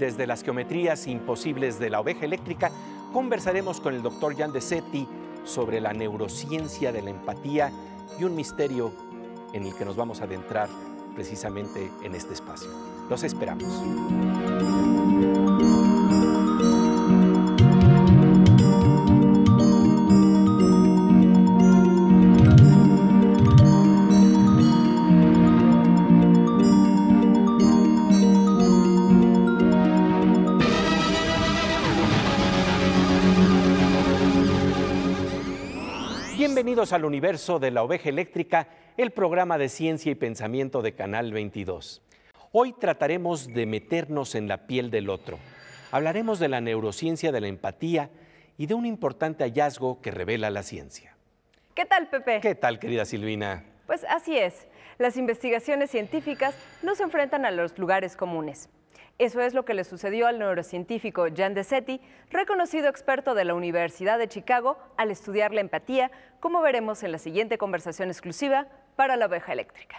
Desde las geometrías imposibles de la oveja eléctrica, conversaremos con el doctor Jan de Setti sobre la neurociencia de la empatía y un misterio en el que nos vamos a adentrar precisamente en este espacio. Los esperamos. Bienvenidos al universo de la oveja eléctrica, el programa de ciencia y pensamiento de Canal 22. Hoy trataremos de meternos en la piel del otro. Hablaremos de la neurociencia de la empatía y de un importante hallazgo que revela la ciencia. ¿Qué tal, Pepe? ¿Qué tal, querida Silvina? Pues así es. Las investigaciones científicas nos enfrentan a los lugares comunes. Eso es lo que le sucedió al neurocientífico Jan Setti, reconocido experto de la Universidad de Chicago, al estudiar la empatía, como veremos en la siguiente conversación exclusiva para la oveja eléctrica.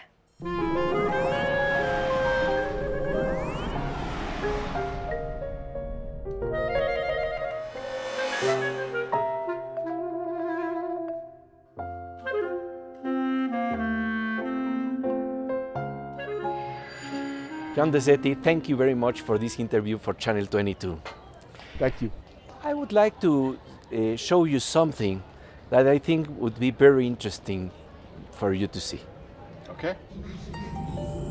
John Desetti, thank you very much for this interview for Channel 22. Thank you. I would like to eh, show you something that I think would be very interesting for you to see. Okay.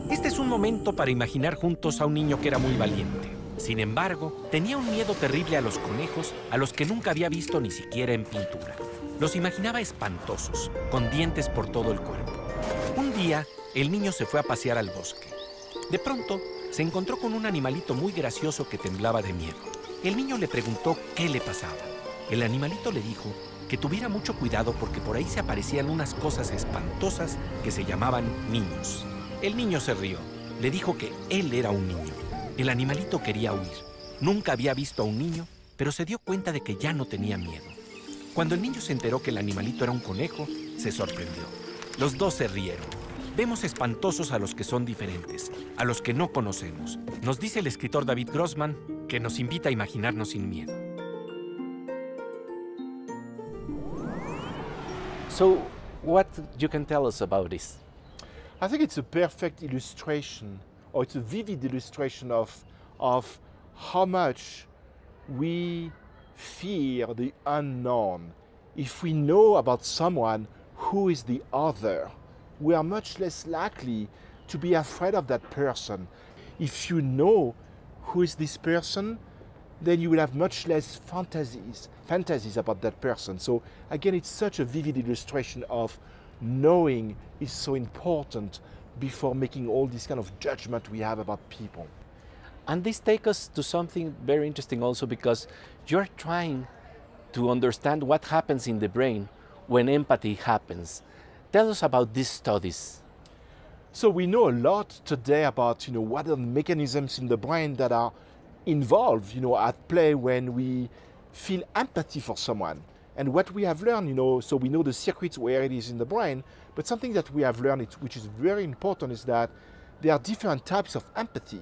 Este es un momento para imaginar juntos a un niño que era muy valiente. Sin embargo, tenía un miedo terrible a los conejos, a los que nunca había visto ni siquiera en pintura. Los imaginaba espantosos, con dientes por todo el cuerpo. Un día, el niño se fue a pasear al bosque. De pronto, se encontró con un animalito muy gracioso que temblaba de miedo. El niño le preguntó qué le pasaba. El animalito le dijo que tuviera mucho cuidado porque por ahí se aparecían unas cosas espantosas que se llamaban niños. El niño se rió. Le dijo que él era un niño. El animalito quería huir. Nunca había visto a un niño, pero se dio cuenta de que ya no tenía miedo. Cuando el niño se enteró que el animalito era un conejo, se sorprendió. Los dos se rieron. Vemos espantosos a los que son diferentes, a los que no conocemos. Nos dice el escritor David Grossman que nos invita a imaginarnos sin miedo. So, what you can tell us about this? I think it's a perfect illustration, or it's a vivid illustration of, of how much we fear the unknown. If we know about someone who is the other, we are much less likely to be afraid of that person. If you know who is this person, then you will have much less fantasies, fantasies about that person. So again, it's such a vivid illustration of knowing is so important before making all this kind of judgment we have about people. And this takes us to something very interesting also because you're trying to understand what happens in the brain when empathy happens. Tell us about these studies. So we know a lot today about you know what are the mechanisms in the brain that are involved you know at play when we feel empathy for someone. And what we have learned, you know, so we know the circuits where it is in the brain, but something that we have learned, which is very important, is that there are different types of empathy.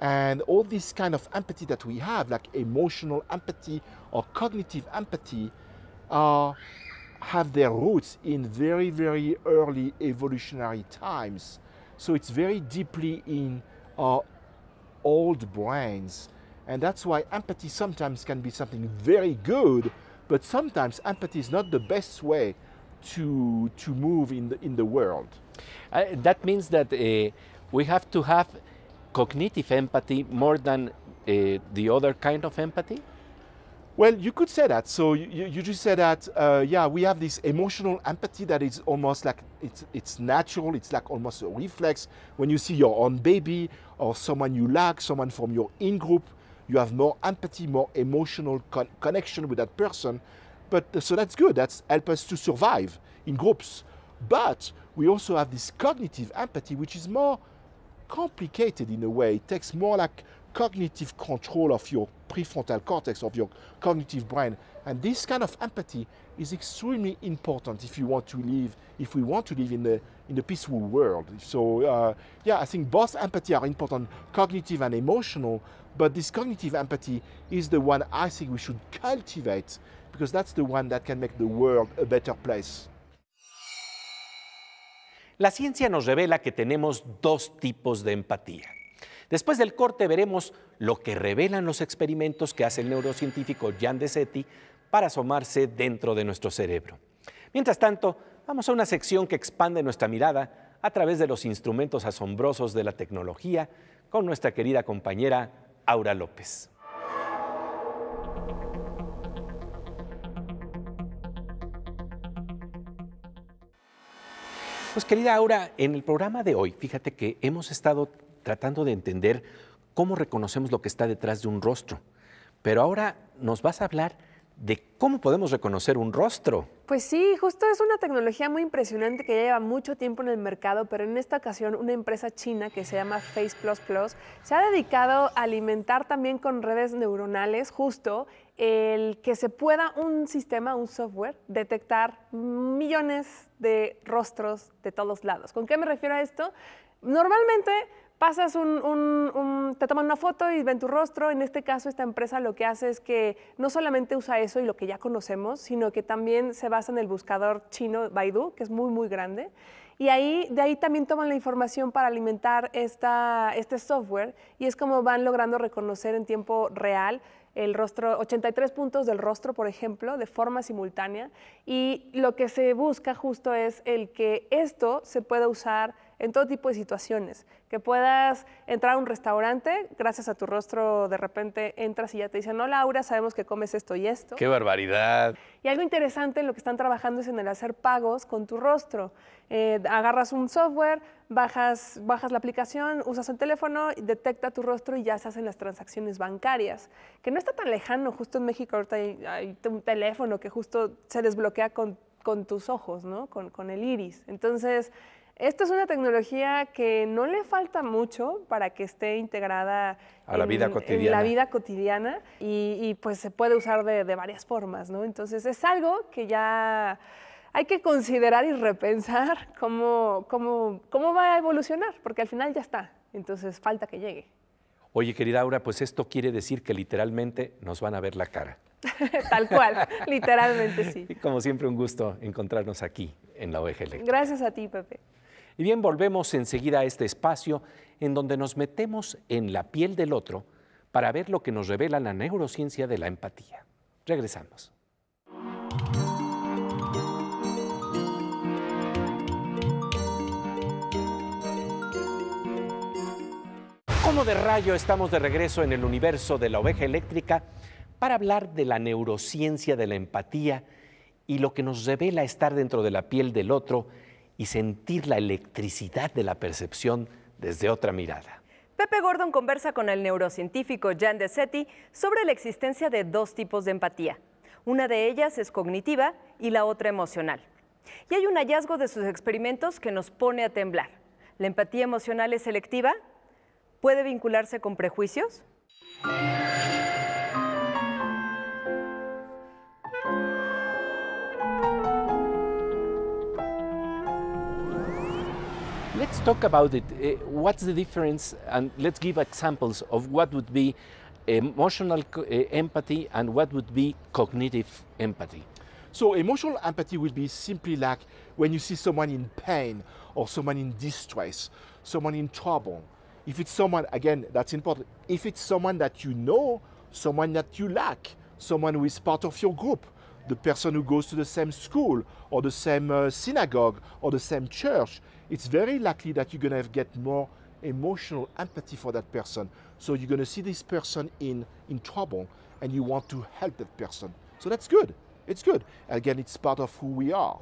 And all this kind of empathy that we have, like emotional empathy or cognitive empathy, are have their roots in very, very early evolutionary times. So it's very deeply in our old brains. And that's why empathy sometimes can be something very good, but sometimes empathy is not the best way to, to move in the, in the world. Uh, that means that uh, we have to have cognitive empathy more than uh, the other kind of empathy? Well, you could say that. So you, you just say that, uh, yeah, we have this emotional empathy that is almost like it's, it's natural. It's like almost a reflex. When you see your own baby or someone you like, someone from your in-group, you have more empathy, more emotional con connection with that person. But uh, so that's good. That's help us to survive in groups. But we also have this cognitive empathy, which is more complicated in a way. It takes more like cognitive control of your prefrontal cortex, of your cognitive brain. And this kind of empathy is extremely important if you want to live, if we want to live in a, in a peaceful world. So uh, yeah, I think both empathy are important, cognitive and emotional, but this cognitive empathy is the one I think we should cultivate because that's the one that can make the world a better place. La ciencia nos revela que tenemos dos tipos de empatía. Después del corte veremos lo que revelan los experimentos que hace el neurocientífico Jan Setti para asomarse dentro de nuestro cerebro. Mientras tanto, vamos a una sección que expande nuestra mirada a través de los instrumentos asombrosos de la tecnología con nuestra querida compañera Aura López. Pues querida Aura, en el programa de hoy, fíjate que hemos estado tratando de entender cómo reconocemos lo que está detrás de un rostro. Pero ahora nos vas a hablar de cómo podemos reconocer un rostro. Pues sí, justo es una tecnología muy impresionante que ya lleva mucho tiempo en el mercado, pero en esta ocasión una empresa china que se llama Face Plus Plus se ha dedicado a alimentar también con redes neuronales justo el que se pueda un sistema, un software, detectar millones de rostros de todos lados. ¿Con qué me refiero a esto? Normalmente pasas un, te toman una foto y ven tu rostro. En este caso, esta empresa lo que hace es que no solamente usa eso y lo que ya conocemos, sino que también se basa en el buscador chino Baidu, que es muy, muy grande. Y ahí, de ahí también toman la información para alimentar esta, este software y es como van logrando reconocer en tiempo real el rostro, 83 puntos del rostro, por ejemplo, de forma simultánea. Y lo que se busca justo es el que esto se pueda usar en todo tipo de situaciones. Que puedas entrar a un restaurante, gracias a tu rostro de repente entras y ya te dicen, no Laura, sabemos que comes esto y esto. ¡Qué barbaridad! Y algo interesante lo que están trabajando es en el hacer pagos con tu rostro. Eh, agarras un software, bajas, bajas la aplicación, usas el teléfono, detecta tu rostro y ya se hacen las transacciones bancarias. Que no está tan lejano, justo en México ahorita hay, un teléfono que justo se desbloquea con, con tus ojos, ¿no? con, con el iris. Entonces esta es una tecnología que no le falta mucho para que esté integrada a la vida cotidiana. y, pues se puede usar de, varias formas, ¿no? Entonces es algo que ya hay que considerar y repensar cómo, va a evolucionar, porque al final ya está, entonces falta que llegue. Oye, querida Aura, pues esto quiere decir que literalmente nos van a ver la cara. Tal cual, literalmente sí. Y como siempre, un gusto encontrarnos aquí en la OEgl Gracias a ti, Pepe. Y bien, volvemos enseguida a este espacio en donde nos metemos en la piel del otro para ver lo que nos revela la neurociencia de la empatía. Regresamos. ¿Cómo de rayo estamos de regreso en el universo de la oveja eléctrica para hablar de la neurociencia de la empatía y lo que nos revela estar dentro de la piel del otro? y sentir la electricidad de la percepción desde otra mirada. Pepe Gordon conversa con el neurocientífico Jan Setti sobre la existencia de dos tipos de empatía. Una de ellas es cognitiva y la otra emocional. Y hay un hallazgo de sus experimentos que nos pone a temblar. ¿La empatía emocional es selectiva? ¿Puede vincularse con prejuicios? Let's talk about it. Uh, what's the difference? And let's give examples of what would be emotional uh, empathy and what would be cognitive empathy. So emotional empathy would be simply like when you see someone in pain or someone in distress, someone in trouble. If it's someone, again, that's important. If it's someone that you know, someone that you like, someone who is part of your group, the person who goes to the same school or the same uh, synagogue or the same church, it's very likely that you're going to get more emotional empathy for that person. So you're going to see this person in, in trouble and you want to help that person. So that's good. It's good. Again, it's part of who we are.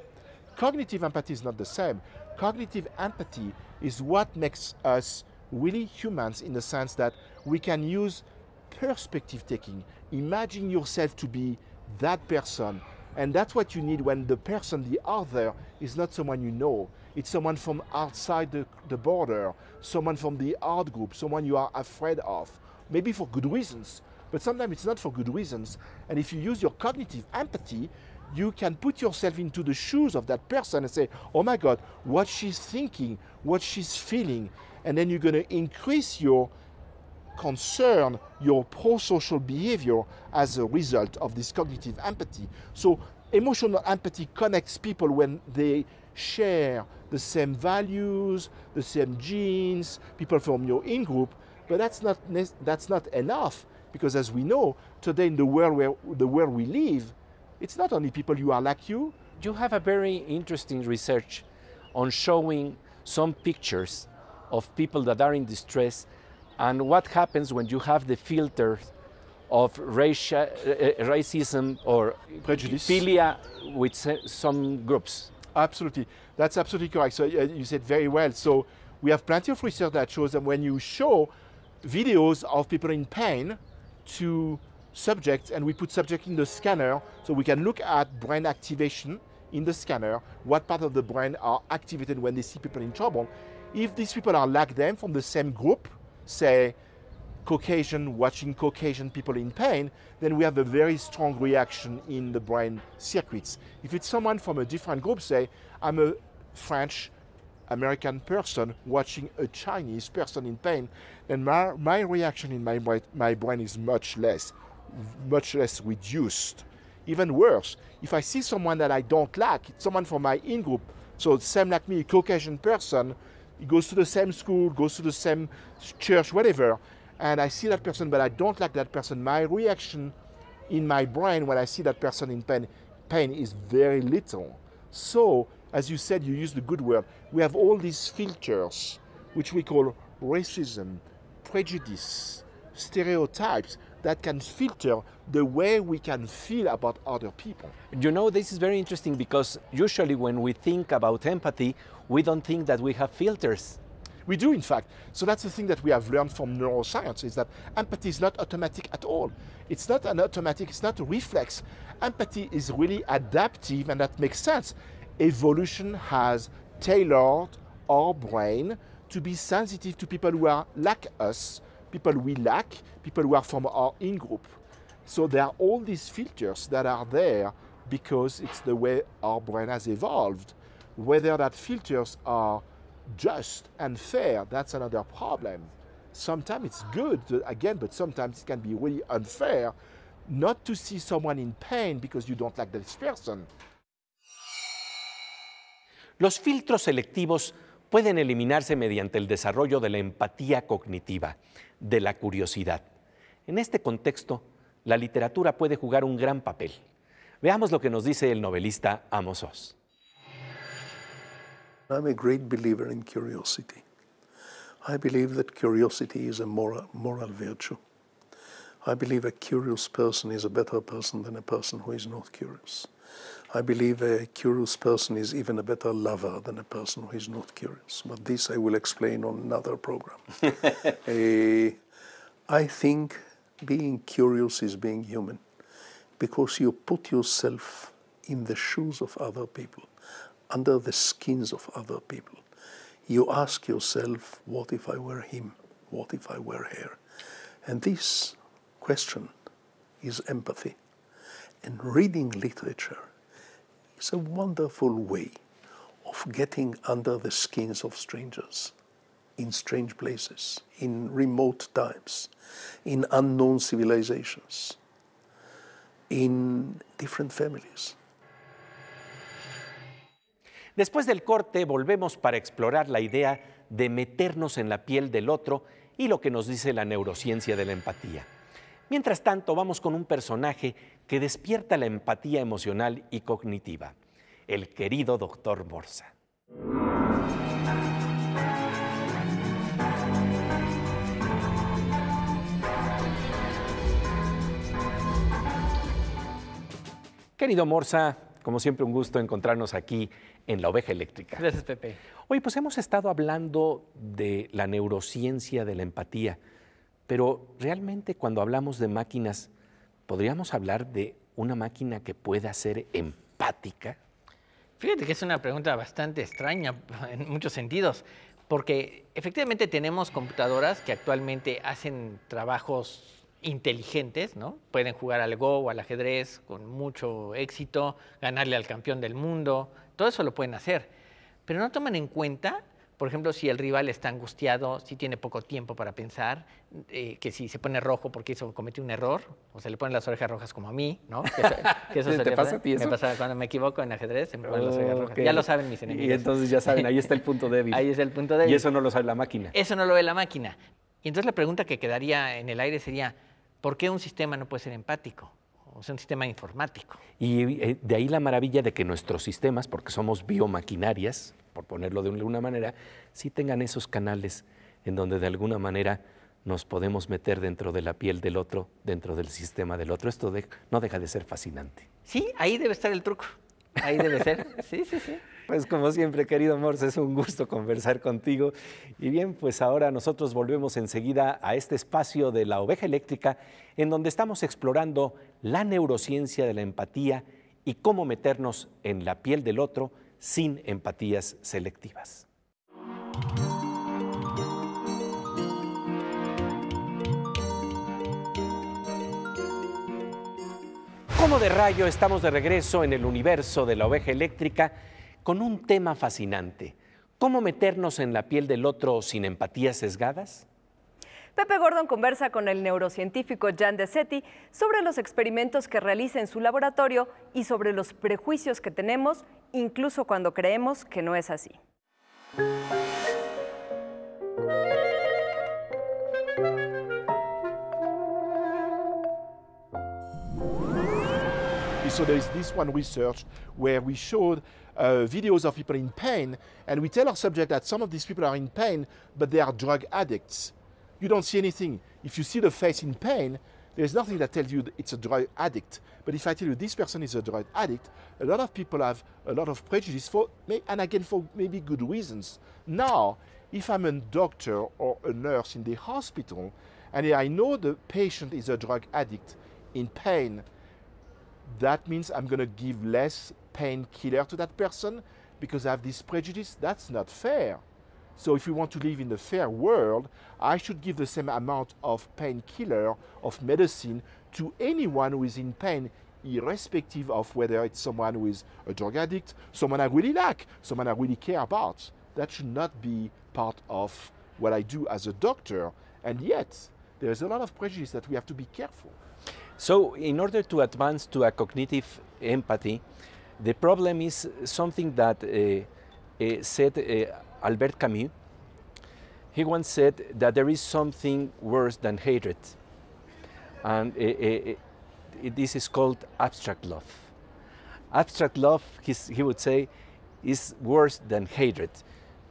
Cognitive empathy is not the same. Cognitive empathy is what makes us really humans in the sense that we can use perspective taking. Imagine yourself to be that person. And that's what you need when the person, the other, is not someone you know. It's someone from outside the, the border, someone from the art group, someone you are afraid of. Maybe for good reasons, but sometimes it's not for good reasons. And if you use your cognitive empathy, you can put yourself into the shoes of that person and say, oh my God, what she's thinking, what she's feeling. And then you're going to increase your concern your pro-social behavior as a result of this cognitive empathy. So emotional empathy connects people when they share the same values, the same genes, people from your in-group, but that's not, that's not enough because as we know, today in the world, where, the world we live, it's not only people who are like you. You have a very interesting research on showing some pictures of people that are in distress and what happens when you have the filter of uh, racism or prejudice with some groups. Absolutely, that's absolutely correct. So uh, you said very well. So we have plenty of research that shows that when you show videos of people in pain to subjects, and we put subjects in the scanner, so we can look at brain activation in the scanner, what part of the brain are activated when they see people in trouble. If these people are like them from the same group, say, Caucasian, watching Caucasian people in pain, then we have a very strong reaction in the brain circuits. If it's someone from a different group, say, I'm a French American person watching a Chinese person in pain, then my, my reaction in my, my brain is much less, much less reduced. Even worse, if I see someone that I don't like, someone from my in group, so same like me, Caucasian person, he goes to the same school, goes to the same church, whatever, and I see that person, but I don't like that person. My reaction in my brain when I see that person in pain, pain is very little. So, as you said, you use the good word. We have all these filters, which we call racism, prejudice, stereotypes, that can filter the way we can feel about other people. You know, this is very interesting because usually when we think about empathy, we don't think that we have filters. We do, in fact. So that's the thing that we have learned from neuroscience is that empathy is not automatic at all. It's not an automatic, it's not a reflex. Empathy is really adaptive, and that makes sense. Evolution has tailored our brain to be sensitive to people who are like us, people we lack, people who are from our in group. So there are all these filters that are there because it's the way our brain has evolved. Whether that filters are just and fair, that's another problem. Sometimes it's good, to, again, but sometimes it can be really unfair not to see someone in pain because you don't like this person. Los filtros selectivos pueden eliminarse mediante el desarrollo de la empatía cognitiva, de la curiosidad. En este contexto, la literatura puede jugar un gran papel. Veamos lo que nos dice el novelista Amos Oz. I'm a great believer in curiosity. I believe that curiosity is a moral, moral virtue. I believe a curious person is a better person than a person who is not curious. I believe a curious person is even a better lover than a person who is not curious. But this I will explain on another program. uh, I think being curious is being human because you put yourself in the shoes of other people under the skins of other people. You ask yourself, what if I were him? What if I were her? And this question is empathy. And reading literature is a wonderful way of getting under the skins of strangers in strange places, in remote times, in unknown civilizations, in different families. Después del corte volvemos para explorar la idea de meternos en la piel del otro y lo que nos dice la neurociencia de la empatía. Mientras tanto, vamos con un personaje que despierta la empatía emocional y cognitiva, el querido doctor Morsa. Querido Morsa, como siempre un gusto encontrarnos aquí en la oveja eléctrica. Gracias, Pepe. Oye, pues hemos estado hablando de la neurociencia de la empatía, pero realmente cuando hablamos de máquinas, ¿podríamos hablar de una máquina que pueda ser empática? Fíjate que es una pregunta bastante extraña en muchos sentidos, porque efectivamente tenemos computadoras que actualmente hacen trabajos inteligentes, ¿no? Pueden jugar al Go o al ajedrez con mucho éxito, ganarle al campeón del mundo, todo eso lo pueden hacer. Pero no toman en cuenta, por ejemplo, si el rival está angustiado, si tiene poco tiempo para pensar, eh, que si se pone rojo porque hizo, cometió un error, o se le ponen las orejas rojas como a mí, ¿no? Que, eso ¿Te pasa a ti eso? Me pasa cuando me equivoco en ajedrez, se me ponen las orejas rojas. Ya lo saben mis enemigos. Y entonces ya saben, ahí está el punto débil. ahí es el punto débil. Y eso no lo sabe la máquina. Eso no lo ve la máquina. Y entonces la pregunta que quedaría en el aire sería, ¿Por qué un sistema no puede ser empático? O sea, un sistema informático. Y eh, de ahí la maravilla de que nuestros sistemas, porque somos biomaquinarias, por ponerlo de una manera, sí tengan esos canales en donde de alguna manera nos podemos meter dentro de la piel del otro, dentro del sistema del otro. Esto no deja de ser fascinante. Sí, ahí debe estar el truco. Ahí debe ser. Sí, sí, sí. Pues como siempre, querido Morse, es un gusto conversar contigo. Y bien, pues ahora nosotros volvemos enseguida a este espacio de la oveja eléctrica, en donde estamos explorando la neurociencia de la empatía y cómo meternos en la piel del otro sin empatías selectivas. Como de rayo estamos de regreso en el universo de la oveja eléctrica? con un tema fascinante. ¿Cómo meternos en la piel del otro sin empatías sesgadas? Pepe Gordon conversa con el neurocientífico Jan Setti sobre los experimentos que realiza en su laboratorio y sobre los prejuicios que tenemos, incluso cuando creemos que no es así. so there is this one research where we showed uh, videos of people in pain, and we tell our subject that some of these people are in pain, but they are drug addicts. You don't see anything. If you see the face in pain, there's nothing that tells you it's a drug addict. But if I tell you this person is a drug addict, a lot of people have a lot of prejudice for, and again, for maybe good reasons. Now, if I'm a doctor or a nurse in the hospital, and I know the patient is a drug addict in pain, that means I'm going to give less painkiller to that person because I have this prejudice. That's not fair. So if we want to live in a fair world, I should give the same amount of painkiller, of medicine to anyone who is in pain, irrespective of whether it's someone who is a drug addict, someone I really like, someone I really care about. That should not be part of what I do as a doctor. And yet, there's a lot of prejudice that we have to be careful. So in order to advance to a cognitive empathy, the problem is something that uh, uh, said uh, Albert Camus. He once said that there is something worse than hatred, and uh, uh, uh, this is called abstract love. Abstract love, he would say, is worse than hatred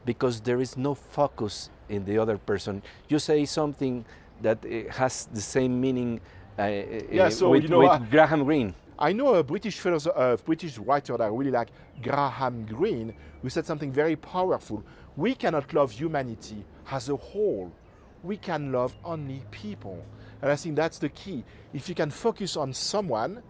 because there is no focus in the other person. You say something that has the same meaning uh, uh, yeah, uh, so, with, you know, with Graham Greene. I know a British philosopher, British writer that I really like, Graham Greene, who said something very powerful. We cannot love humanity as a whole. We can love only people. And I think that's the key. If you can focus on someone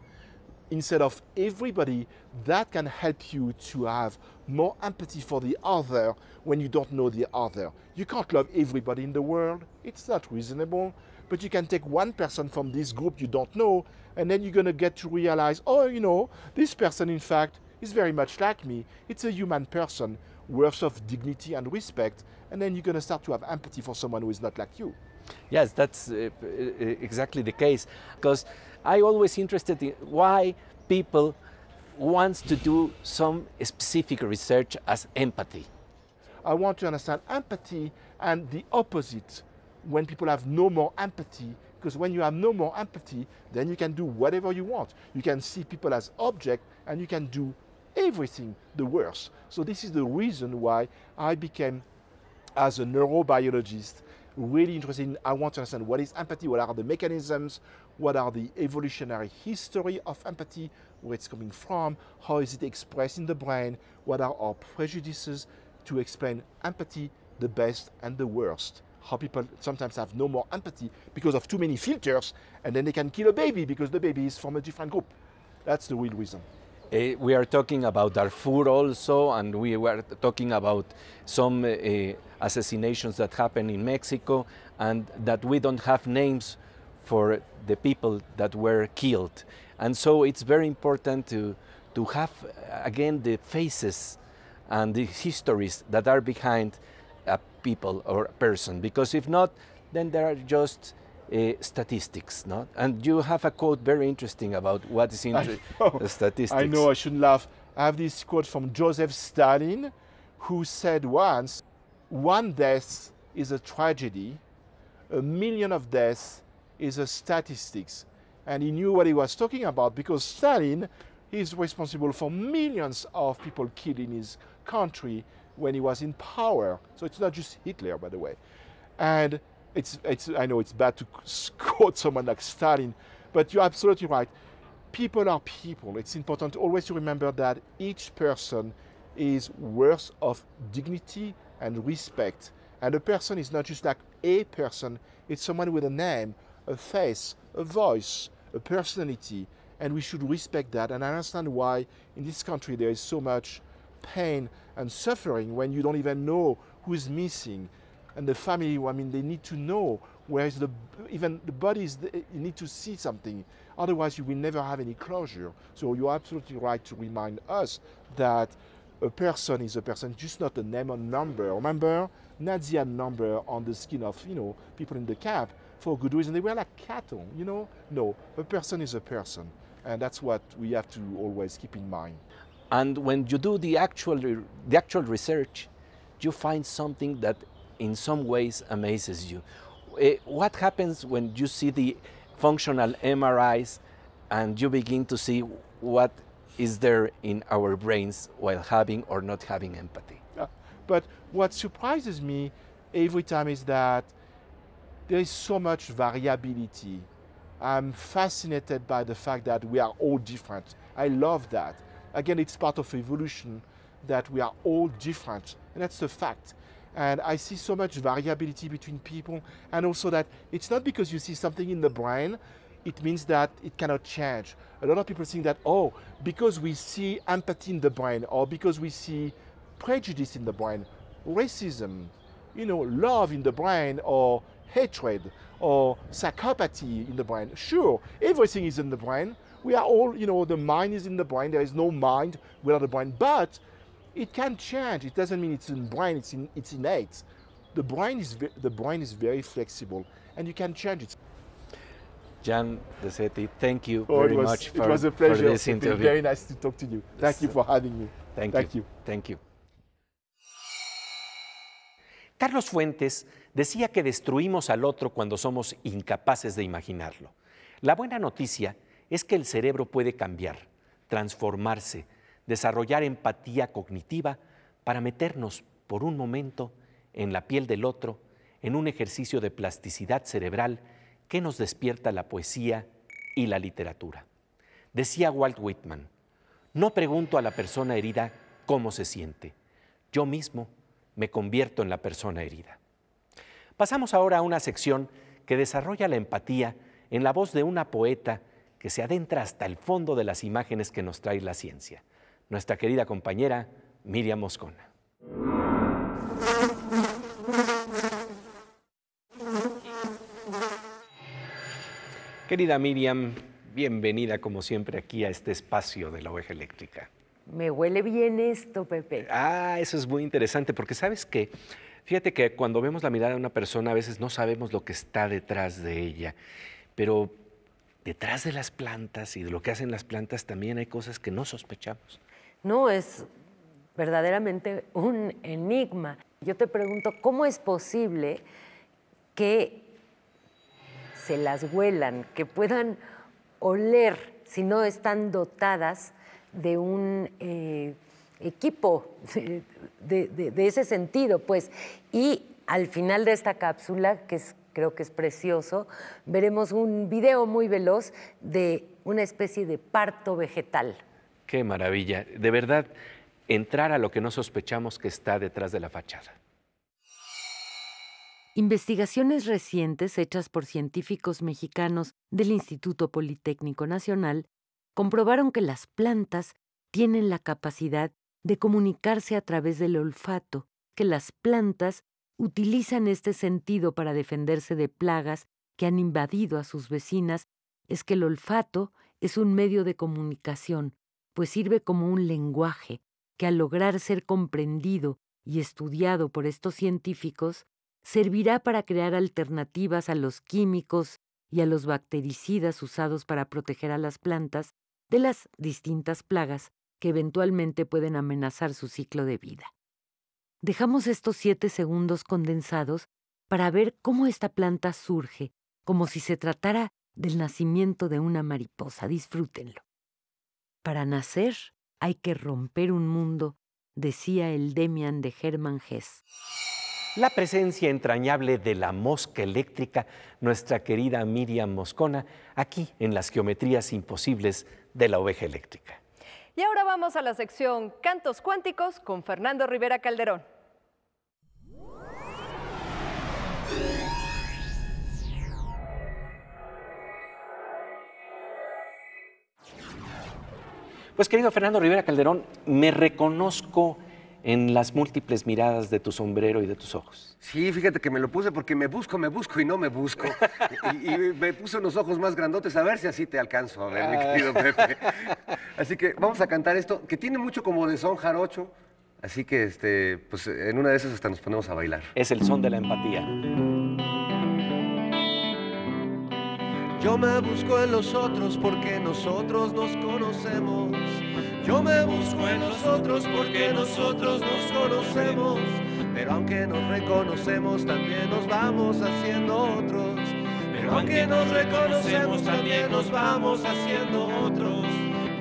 instead of everybody, that can help you to have more empathy for the other when you don't know the other. You can't love everybody in the world. It's not reasonable but you can take one person from this group you don't know, and then you're going to get to realize, oh, you know, this person, in fact, is very much like me. It's a human person, worth of dignity and respect, and then you're going to start to have empathy for someone who is not like you. Yes, that's uh, uh, uh exactly the case, because I always interested in why people wants to do some specific research as empathy. I want to understand empathy and the opposite when people have no more empathy, because when you have no more empathy, then you can do whatever you want. You can see people as object and you can do everything the worse. So this is the reason why I became, as a neurobiologist, really interested in, I want to understand what is empathy, what are the mechanisms, what are the evolutionary history of empathy, where it's coming from, how is it expressed in the brain, what are our prejudices to explain empathy, the best and the worst how people sometimes have no more empathy because of too many filters, and then they can kill a baby because the baby is from a different group. That's the real reason. Uh, we are talking about Darfur also, and we were talking about some uh, assassinations that happen in Mexico, and that we don't have names for the people that were killed. And so it's very important to, to have, again, the faces and the histories that are behind a people or a person, because if not, then there are just uh, statistics, Not, And you have a quote very interesting about what is inter- I statistics. I know, I shouldn't laugh. I have this quote from Joseph Stalin, who said once, one death is a tragedy, a million of deaths is a statistics. And he knew what he was talking about because Stalin is responsible for millions of people killed in his country when he was in power. So it's not just Hitler, by the way. And it's, it's, I know it's bad to quote someone like Stalin, but you're absolutely right. People are people. It's important always to remember that each person is worth of dignity and respect. And a person is not just like a person, it's someone with a name, a face, a voice, a personality, and we should respect that. And I understand why in this country there is so much pain and suffering when you don't even know who's missing. And the family, I mean, they need to know where is the, even the bodies, you need to see something. Otherwise, you will never have any closure. So you're absolutely right to remind us that a person is a person, just not a name or number. Remember, Nazi had number on the skin of, you know, people in the camp for good reason. They were like cattle, you know? No, a person is a person. And that's what we have to always keep in mind. And when you do the actual, the actual research, you find something that in some ways amazes you. Eh, what happens when you see the functional MRIs and you begin to see what is there in our brains while having or not having empathy? But what surprises me every time is that there is so much variability. I'm fascinated by the fact that we are all different. I love that. Again, it's part of evolution that we are all different, and that's a fact. And I see so much variability between people, and also that it's not because you see something in the brain, it means that it cannot change. A lot of people think that, oh, because we see empathy in the brain, or because we see prejudice in the brain, racism, you know, love in the brain, or hatred, or psychopathy in the brain. Sure, everything is in the brain, we are all, you know, the mind is in the brain. There is no mind without the brain. But it can change. It doesn't mean it's in brain. It's in it's innate. The brain is the brain is very flexible, and you can change it. Jan Desetti, thank you oh, very was, much for, it was a pleasure. for this interview. very nice to talk to you. Thank you for having me. Thank, thank you. you. Thank you. Carlos Fuentes decía que destruimos al otro cuando somos incapaces de imaginarlo. La buena noticia es que el cerebro puede cambiar, transformarse, desarrollar empatía cognitiva para meternos por un momento en la piel del otro, en un ejercicio de plasticidad cerebral que nos despierta la poesía y la literatura. Decía Walt Whitman, no pregunto a la persona herida cómo se siente, yo mismo me convierto en la persona herida. Pasamos ahora a una sección que desarrolla la empatía en la voz de una poeta que se adentra hasta el fondo de las imágenes que nos trae la ciencia. Nuestra querida compañera Miriam Moscona. Querida Miriam, bienvenida como siempre aquí a este espacio de la oveja eléctrica. Me huele bien esto, Pepe. Ah, eso es muy interesante porque sabes que, fíjate que cuando vemos la mirada de una persona a veces no sabemos lo que está detrás de ella, pero detrás de las plantas y de lo que hacen las plantas también hay cosas que no sospechamos. No, es verdaderamente un enigma. Yo te pregunto, ¿cómo es posible que se las huelan, que puedan oler si no están dotadas de un eh, equipo de, de, ese sentido? Pues, y al final de esta cápsula, que es creo que es precioso, veremos un video muy veloz de una especie de parto vegetal. Qué maravilla. De verdad, entrar a lo que no sospechamos que está detrás de la fachada. Investigaciones recientes hechas por científicos mexicanos del Instituto Politécnico Nacional comprobaron que las plantas tienen la capacidad de comunicarse a través del olfato, que las plantas utilizan este sentido para defenderse de plagas que han invadido a sus vecinas es que el olfato es un medio de comunicación, pues sirve como un lenguaje que al lograr ser comprendido y estudiado por estos científicos, servirá para crear alternativas a los químicos y a los bactericidas usados para proteger a las plantas de las distintas plagas que eventualmente pueden amenazar su ciclo de vida. Dejamos estos siete segundos condensados para ver cómo esta planta surge, como si se tratara del nacimiento de una mariposa. Disfrútenlo. Para nacer hay que romper un mundo, decía el Demian de Hermann Hesse. La presencia entrañable de la mosca eléctrica, nuestra querida Miriam Moscona, aquí en las geometrías imposibles de la oveja eléctrica. Y ahora vamos a la sección Cantos Cuánticos con Fernando Rivera Calderón. Pues querido Fernando Rivera Calderón, me reconozco en las múltiples miradas de tu sombrero y de tus ojos. Sí, fíjate que me lo puse porque me busco, me busco y no me busco. y, me puse unos ojos más grandotes, a ver si así te alcanzo, a ver, mi ah. querido Pepe. Así que vamos a cantar esto, que tiene mucho como de son jarocho, así que este, pues en una de esas hasta nos ponemos a bailar. Es el son de la empatía. Yo me busco en los otros porque nosotros nos conocemos. Yo me busco en los otros porque nosotros nos conocemos. Pero aunque nos reconocemos, también nos vamos haciendo otros. Pero aunque nos reconocemos, también nos vamos haciendo otros.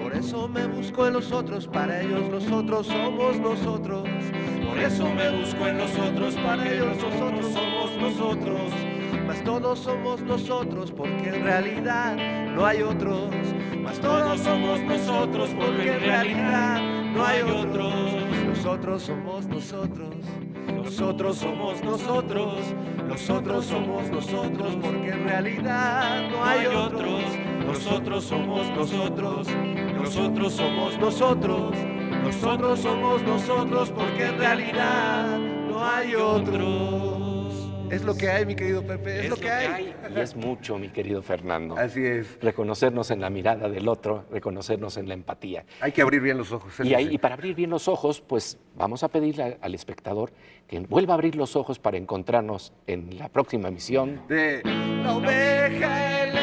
Por eso me busco en los otros, para ellos nosotros somos nosotros. Por eso me busco en los otros, para ellos nosotros somos nosotros todos somos nosotros, porque en realidad no hay otros. Mas todos somos nosotros, porque en realidad no hay otros. Nosotros somos nosotros. Nosotros somos nosotros, nosotros somos nosotros, porque en realidad no hay otros. Nosotros somos nosotros, nosotros somos nosotros, nosotros somos nosotros, porque en realidad no hay otros. Es lo que hay, mi querido Pepe, es, lo, que, hay. Y es mucho, mi querido Fernando. Así es. Reconocernos en la mirada del otro, reconocernos en la empatía. Hay que abrir bien los ojos. Y, y para abrir bien los ojos, pues vamos a pedirle al espectador que vuelva a abrir los ojos para encontrarnos en la próxima emisión. De la